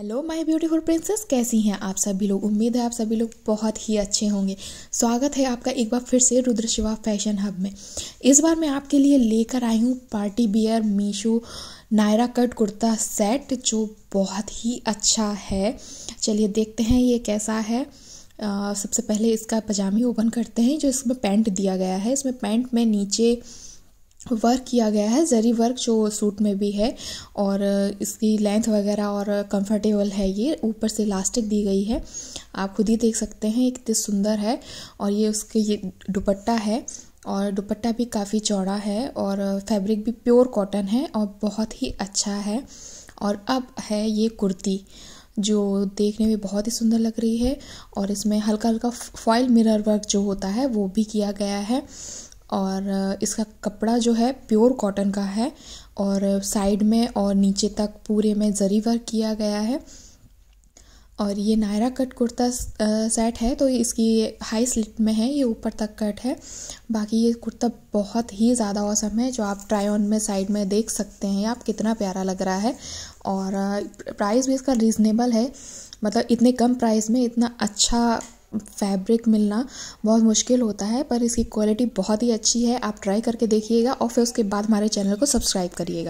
hello my beautiful princess कैसी हैं आप सभी लोग उम्मीद है आप सभी लोग बहुत ही अच्छे होंगे स्वागत है आपका एक बार फिर से रुद्र शिवा फैशन हब में इस बार मैं आपके लिए लेकर आई हूँ party wear Meesho Nayra cut kurta set जो बहुत ही अच्छा है चलिए देखते हैं ये कैसा है आ, सबसे पहले इसका पजामी ओपन करते हैं जो इसमें पैंट दिया गया है इसमें पैंट में नीचे वर्क किया गया है जरी वर्क जो सूट में भी है और इसकी लेंथ वगैरह और कंफर्टेबल है ये ऊपर से इलास्टिक दी गई है आप खुद ही देख सकते हैं कितनी सुंदर है और ये उसके ये दुपट्टा है और दुपट्टा भी काफ़ी चौड़ा है और फैब्रिक भी प्योर कॉटन है और बहुत ही अच्छा है और अब है ये कुर्ती जो देखने में बहुत ही सुंदर लग रही है और इसमें हल्का हल्का फॉइल मिरर वर्क जो होता है वो भी किया गया है और इसका कपड़ा जो है प्योर कॉटन का है और साइड में और नीचे तक पूरे में जरी वर्क किया गया है और ये नायरा कट कुर्ता सेट है तो इसकी हाई स्लिट में है ये ऊपर तक कट है बाकी ये कुर्ता बहुत ही ज़्यादा औसम है जो आप ट्राई ऑन में साइड में देख सकते हैं आप कितना प्यारा लग रहा है और प्राइस भी इसका रीज़नेबल है मतलब इतने कम प्राइस में इतना अच्छा फैब्रिक मिलना बहुत मुश्किल होता है पर इसकी क्वालिटी बहुत ही अच्छी है आप ट्राई करके देखिएगा और फिर उसके बाद हमारे चैनल को सब्सक्राइब करिएगा